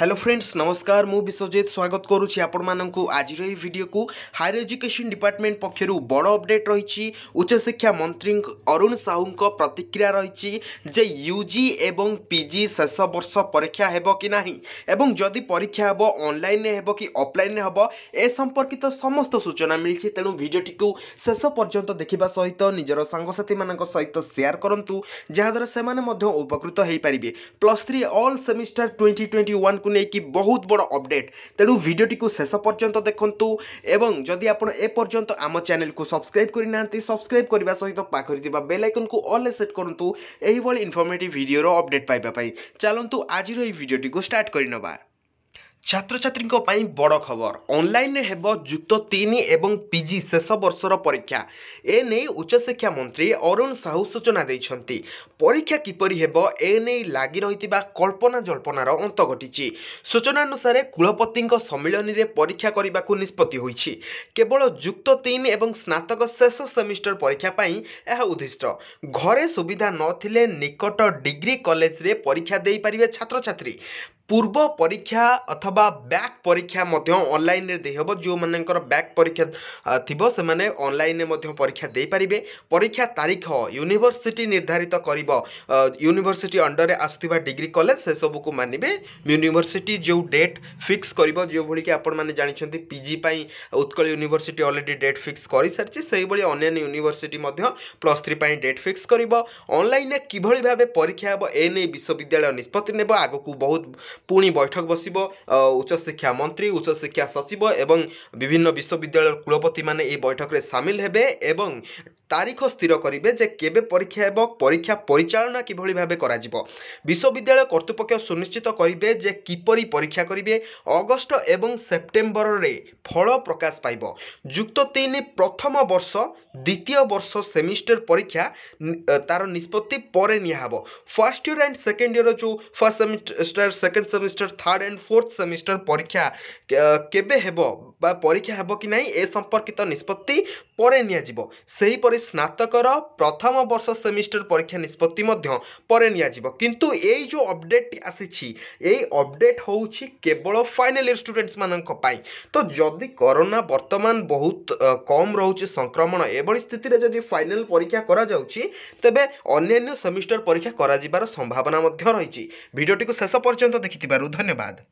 hello friends নমস্কার মু বিশ্বজিৎ স্বাগত করুছি আপনার আজির এই ভিডিওকু হায়ার এজুকেশন ডিপার্টমেন্ট পক্ষর বড় অপডেট রয়েছে উচ্চশিক্ষা মন্ত্রী অরুণ সাহু প্রতিক্রিয়া রয়েছে যে ইউজি এবং পিজি শেষ বর্ষ পরীক্ষা হব কি না এবং যদি পরীক্ষা হব অনলাইনে হব কি অফলাইনে হব এ সম্পর্কিত সমস্ত সূচনা মিলছে তেমন ভিডিওটি শেষ পর্যন্ত দেখা সহ নিজের সাংসাথী মান সহ সেয়ার করতু যাদ্বারা সে উপকৃত হয়ে পারে plus three all semester twenty twenty one को लेकिन बहुत बड़ अपडेट तेणु भिडियोटी को शेष पर्यटन देखु एवं जदि आप एपर्यंत आम चेल को सब्सक्राइब करना सब्सक्राइब करने सहित पाखे बेल आइकन को अल्ले सेट करूँ यही इनफर्मेट भिडर अपडेट पाइबा चलतु आज भिडियो को स्टार्ट करनवा ছাত্রছাত্রীঙ্ক পাই বড় খবর অনলাইনে ହେବ যুক্ত ତିନି ଏବଂ ପିଜି ଶେଷ ବର୍ଷର ପରୀକ୍ଷା ଏ ନେଇ ଉଚ୍ଚଶିକ୍ଷା ମନ୍ତ୍ରୀ ଅରୁଣ ସାହୁ ସୂଚନା ଦେଇଛନ୍ତି ପରୀକ୍ଷା କିପରି ହେବ ଏ ନେଇ ଲାଗି ରହିଥିବା କଳ୍ପନା ଜଳ୍ପନାର ଅନ୍ତ ଘଟିଛି ସୂଚନାନୁସାରେ କୁଳପତିଙ୍କ ସମ୍ମିଳନୀରେ ପରୀକ୍ଷା କରିବାକୁ ନିଷ୍ପତ୍ତି ହୋଇଛି କେବଳ ଯୁକ୍ତ ତିନି ଏବଂ ସ୍ନାତକ ଶେଷ ସେମିଷ୍ଟର ପରୀକ୍ଷା ପାଇଁ ଏହା ଉଦ୍ଦିଷ୍ଟ ଘରେ ସୁବିଧା ନଥିଲେ ନିକଟ ଡିଗ୍ରୀ କଲେଜରେ ପରୀକ୍ଷା ଦେଇପାରିବେ ଛାତ୍ରଛାତ୍ରୀ ପୂର୍ବ ପରୀକ୍ଷା ଅଥବା ବ୍ୟାକ୍ ପରୀକ୍ଷା ମଧ୍ୟ ଅନଲାଇନ୍ରେ ଦେଇହେବ ଯେଉଁମାନଙ୍କର ବ୍ୟାକ୍ ପରୀକ୍ଷା ଥିବ ସେମାନେ ଅନଲାଇନ୍ରେ ମଧ୍ୟ ପରୀକ୍ଷା ଦେଇପାରିବେ ପରୀକ୍ଷା ତାରିଖ ୟୁନିଭର୍ସିଟି ନିର୍ଦ୍ଧାରିତ କରିବ ୟୁନିଭର୍ସିଟି ଅଣ୍ଡରରେ ଆସୁଥିବା ଡିଗ୍ରୀ କଲେଜ ସେସବୁକୁ ମାନିବେ ୟୁନିଭର୍ସିଟି ଯେଉଁ ଡେଟ୍ ଫିକ୍ସ କରିବ ଯେଉଁଭଳିକି ଆପଣମାନେ ଜାଣିଛନ୍ତି ପିଜି ପାଇଁ Utkal university already date fix କରିସାରିଛି ସେହିଭଳି ଅନ୍ୟାନ୍ୟ ୟୁନିଭର୍ସିଟି ମଧ୍ୟ ପ୍ଲସ୍ ଥ୍ରୀ ପାଇଁ ଡେଟ୍ ଫିକ୍ସ କରିବ ଅନଲାଇନ୍ରେ କିଭଳି ଭାବେ ପରୀକ୍ଷା ହେବ ଏ ନେଇ ବିଶ୍ୱବିଦ୍ୟାଳୟ ନିଷ୍ପତ୍ତି ନେବ ଆଗକୁ ବହୁତ পুঁ বৈঠক বসব উচ্চশিক্ষা মন্ত্রী উচ্চশিক্ষা সচিব এবং বিভিন্ন বিশ্ববিদ্যালয়ের কুলপতি মানে এই বৈঠকের সামিল হবে এবং তারিখ ସ୍ଥିର କରିବେ ଯେ କେବେ ପରୀକ୍ଷା ହେବ ପରୀକ୍ଷା ପରିଚାଳନା କିଭଳି ଭାବେ କରାଯିବ ବିଶ୍ୱବିଦ୍ୟାଳୟ କର୍ତ୍ତୃପକ୍ଷ ସୁନିଶ୍ଚିତ କରିବେ ଯେ କିପରି ପରୀକ୍ଷା କରିବେ ଅଗଷ୍ଟ ଏବଂ ସେପ୍ଟେମ୍ବରରେ ଫଳ ପ୍ରକାଶ ପାଇବ ଯୁକ୍ତ ତିନି ପ୍ରଥମ ବର୍ଷ ଦ୍ୱିତୀୟ ବର୍ଷ ସେମିଷ୍ଟର ପରୀକ୍ଷା ତା'ର ନିଷ୍ପତ୍ତି ପରେ ନିଆହେବ ଫାର୍ଷ୍ଟ ଇୟର୍ ଆଣ୍ଡ ସେକେଣ୍ଡ ଇୟର୍ର ଯେଉଁ first semester second semester third and fourth semester ପରୀକ୍ଷା କେବେ ହେବ ବା ପରୀକ୍ଷା ହେବ କି ନାହିଁ ଏ ସମ୍ପର୍କିତ ନିଷ୍ପତ୍ତି ପରେ ନିଆଯିବ ସେହିପରି ସେହିଭଳି ସ୍ନାତକର ପ୍ରଥମ ବର୍ଷ ସେମିଷ୍ଟର ପରୀକ୍ଷା ନିଷ୍ପତ୍ତି ମଧ୍ୟ ପରେ ନିଆଯିବ କିନ୍ତୁ ଏଇ ଯେଉଁ ଅପଡ଼େଟ୍ ଆସିଛି ଏଇ ଅପଡ଼େଟ୍ ହେଉଛି କେବଳ ଫାଇନାଲ୍ ଇୟର୍ ଷ୍ଟୁଡେଣ୍ଟସ୍ମାନଙ୍କ ପାଇଁ ତ ଯଦି କରୋନା ବର୍ତ୍ତମାନ ବହୁତ କମ୍ ରହୁଛି ସଂକ୍ରମଣ ଏଭଳି ସ୍ଥିତିରେ ଯଦି ଫାଇନାଲ୍ ପରୀକ୍ଷା କରାଯାଉଛି ତେବେ ଅନ୍ୟାନ୍ୟ ସେମିଷ୍ଟର ପରୀକ୍ଷା କରାଯିବାର ସମ୍ଭାବନା ମଧ୍ୟ ରହିଛି ଭିଡ଼ିଓଟିକୁ ଶେଷ ପର୍ଯ୍ୟନ୍ତ ଦେଖିଥିବାରୁ ଧନ୍ୟବାଦ